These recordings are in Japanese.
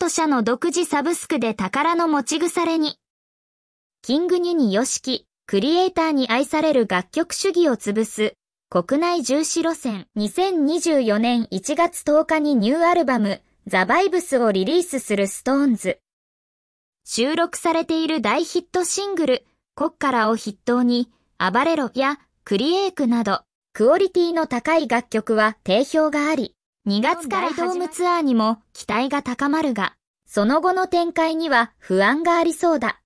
と社の独自サブスクで宝の持ち腐れに。キングニにヨシキ、クリエイターに愛される楽曲主義を潰す、国内重視路線。2024年1月10日にニューアルバム、ザ・バイブスをリリースするストーンズ。収録されている大ヒットシングル、国からを筆頭に、暴れろやクリエイクなど、クオリティの高い楽曲は定評があり、2月からドームツアーにも期待が高まるが、その後の展開には不安がありそうだ。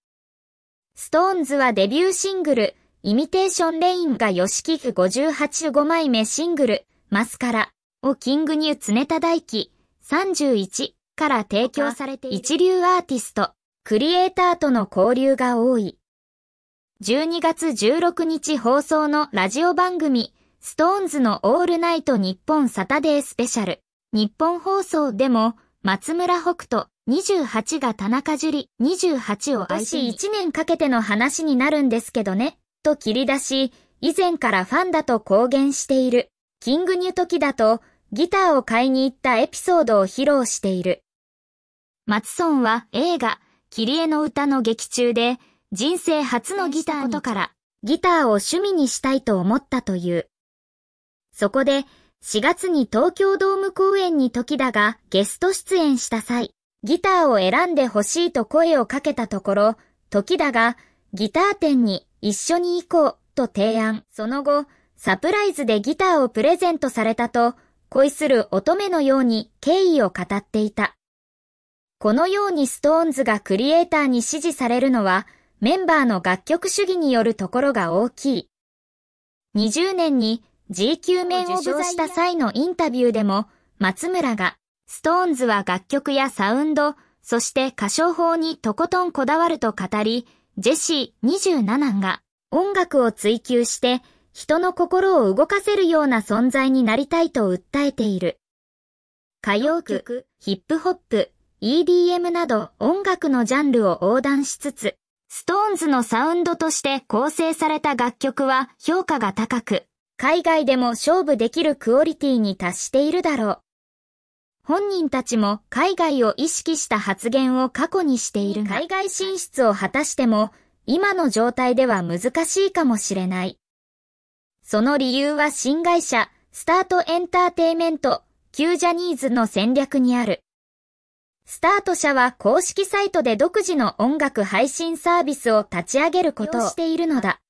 ストーンズはデビューシングル、イミテーションレインが y o s h i k 5枚目シングル、マスカラをキングニュー常田大輝31から提供されている一流アーティスト、クリエイターとの交流が多い。12月16日放送のラジオ番組、ストーンズのオールナイト日本サタデースペシャル。日本放送でも、松村北斗28が田中樹28を愛し1年かけての話になるんですけどね、と切り出し、以前からファンだと公言している。キングニュトキだと、ギターを買いに行ったエピソードを披露している。松村は映画、キリエの歌の劇中で、人生初のギターことから、ギターを趣味にしたいと思ったという。そこで、4月に東京ドーム公演に時田がゲスト出演した際、ギターを選んでほしいと声をかけたところ、時田がギター店に一緒に行こうと提案。その後、サプライズでギターをプレゼントされたと、恋する乙女のように敬意を語っていた。このようにストーンズがクリエイターに支持されるのは、メンバーの楽曲主義によるところが大きい。20年に GQ 面を受賞した際のインタビューでも、松村が、ストーンズは楽曲やサウンド、そして歌唱法にとことんこだわると語り、ジェシー27が音楽を追求して人の心を動かせるような存在になりたいと訴えている。歌謡曲、ヒップホップ、EDM など音楽のジャンルを横断しつつ、ストーンズのサウンドとして構成された楽曲は評価が高く、海外でも勝負できるクオリティに達しているだろう。本人たちも海外を意識した発言を過去にしているが、海外進出を果たしても、今の状態では難しいかもしれない。その理由は新会社、スタートエンターテイメント、旧ジャニーズの戦略にある。スタート社は公式サイトで独自の音楽配信サービスを立ち上げることをしているのだ。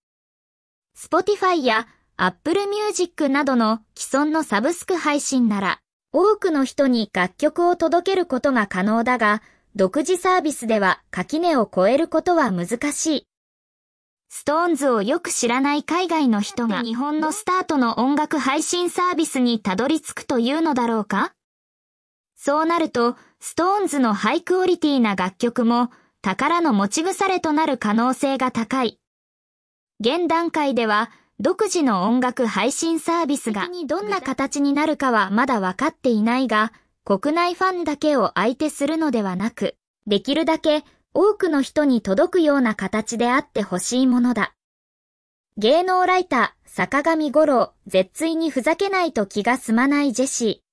Spotify や Apple Music などの既存のサブスク配信なら、多くの人に楽曲を届けることが可能だが、独自サービスでは垣根を超えることは難しい。ストーンズをよく知らない海外の人が日本のスタートの音楽配信サービスにたどり着くというのだろうかそうなると、ストーンズのハイクオリティな楽曲も宝の持ち腐れとなる可能性が高い。現段階では、独自の音楽配信サービスがどんな形になるかはまだ分かっていないが、国内ファンだけを相手するのではなく、できるだけ多くの人に届くような形であってほしいものだ。芸能ライター、坂上五郎、絶対にふざけないと気が済まないジェシー。